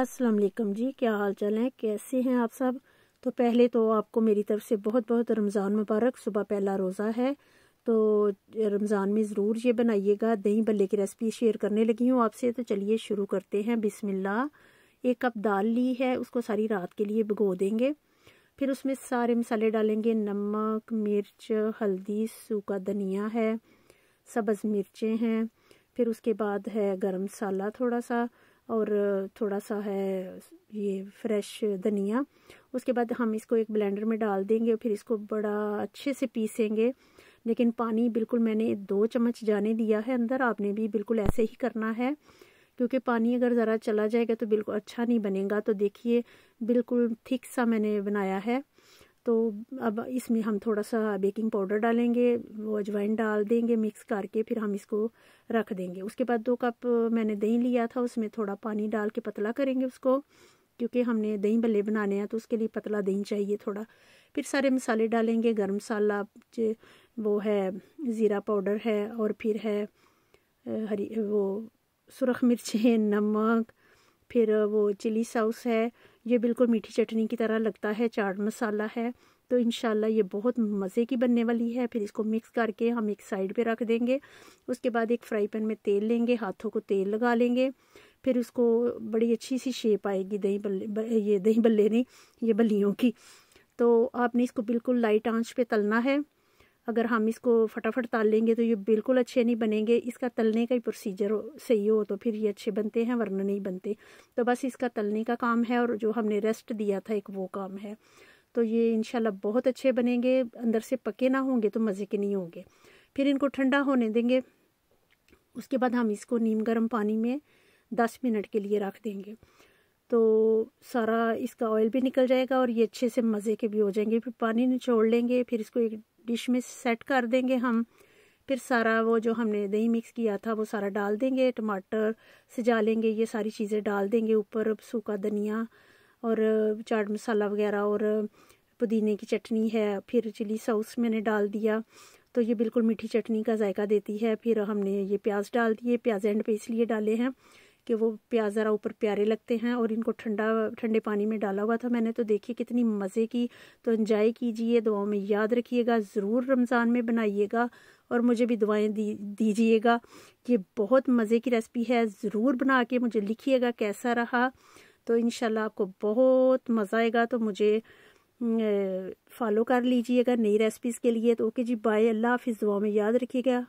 अस्सलाम वालेकुम जी क्या हाल चाल हैं कैसे हैं आप सब तो पहले तो आपको मेरी तरफ से बहुत बहुत रमज़ान मुबारक सुबह पहला रोज़ा है तो रमज़ान में ज़रूर ये बनाइएगा दही भल्ले की रेसिपी शेयर करने लगी हूँ आपसे तो चलिए शुरू करते हैं बिसमिल्ला एक कप दाल ली है उसको सारी रात के लिए भिगो देंगे फिर उसमें सारे मसाले डालेंगे नमक मिर्च हल्दी सूखा धनिया है सब्ज़ मिर्चें हैं फिर उसके बाद है गरम मसाला थोड़ा सा और थोड़ा सा है ये फ्रेश धनिया उसके बाद हम इसको एक ब्लेंडर में डाल देंगे फिर इसको बड़ा अच्छे से पीसेंगे लेकिन पानी बिल्कुल मैंने दो चम्मच जाने दिया है अंदर आपने भी बिल्कुल ऐसे ही करना है क्योंकि पानी अगर ज़रा चला जाएगा तो बिल्कुल अच्छा नहीं बनेगा तो देखिए बिल्कुल थिक सा मैंने बनाया है तो अब इसमें हम थोड़ा सा बेकिंग पाउडर डालेंगे वो अजवाइन डाल देंगे मिक्स करके फिर हम इसको रख देंगे उसके बाद दो कप मैंने दही लिया था उसमें थोड़ा पानी डाल के पतला करेंगे उसको क्योंकि हमने दही भल्ले बनाने हैं तो उसके लिए पतला दही चाहिए थोड़ा फिर सारे मसाले डालेंगे गर्म मसाला वो है ज़ीरा पाउडर है और फिर है हरी वो सुरख मिर्चें नमक फिर वो चिली सॉस है ये बिल्कुल मीठी चटनी की तरह लगता है चाट मसाला है तो इन ये बहुत मज़े की बनने वाली है फिर इसको मिक्स करके हम एक साइड पे रख देंगे उसके बाद एक फ्राई पैन में तेल लेंगे हाथों को तेल लगा लेंगे फिर उसको बड़ी अच्छी सी शेप आएगी दही बल्ले ये दही बल्ले नहीं ये बल्लियों की तो आपने इसको बिल्कुल लाइट आंच पे तलना है अगर हम इसको फटाफट ताल लेंगे तो ये बिल्कुल अच्छे नहीं बनेंगे इसका तलने का ही प्रोसीजर सही हो तो फिर ये अच्छे बनते हैं वरना नहीं बनते तो बस इसका तलने का काम है और जो हमने रेस्ट दिया था एक वो काम है तो ये इनशाला बहुत अच्छे बनेंगे अंदर से पके ना होंगे तो मज़े के नहीं होंगे फिर इनको ठंडा होने देंगे उसके बाद हम इसको नीम गर्म पानी में दस मिनट के लिए रख देंगे तो सारा इसका ऑयल भी निकल जाएगा और ये अच्छे से मज़े के भी हो जाएंगे फिर पानी निचोड़ लेंगे फिर इसको एक डिश में सेट कर देंगे हम फिर सारा वो जो हमने दही मिक्स किया था वो सारा डाल देंगे टमाटर सजा लेंगे ये सारी चीज़ें डाल देंगे ऊपर सूखा धनिया और चाट मसाला वगैरह और पुदीने की चटनी है फिर चिली सॉस मैंने डाल दिया तो ये बिल्कुल मीठी चटनी का जायका देती है फिर हमने ये प्याज डाल दिए प्याज एंड पे इसलिए डाले हैं कि वो प्याज ज़रा ऊपर प्यारे लगते हैं और इनको ठंडा ठंडे पानी में डाला हुआ था मैंने तो देखिए कितनी मज़े की तो इन्जॉय कीजिए दुआओं में याद रखिएगा ज़रूर रमज़ान में बनाइएगा और मुझे भी दुआएं दी दीजिएगा ये बहुत मज़े की रेसिपी है ज़रूर बना के मुझे लिखिएगा कैसा रहा तो इन आपको बहुत मज़ा आएगा तो मुझे फॉलो कर लीजिएगा नई रेसिपीज़ के लिए तो ओके जी बाय अल्लाह हाफिज़ दुआ में याद रखिएगा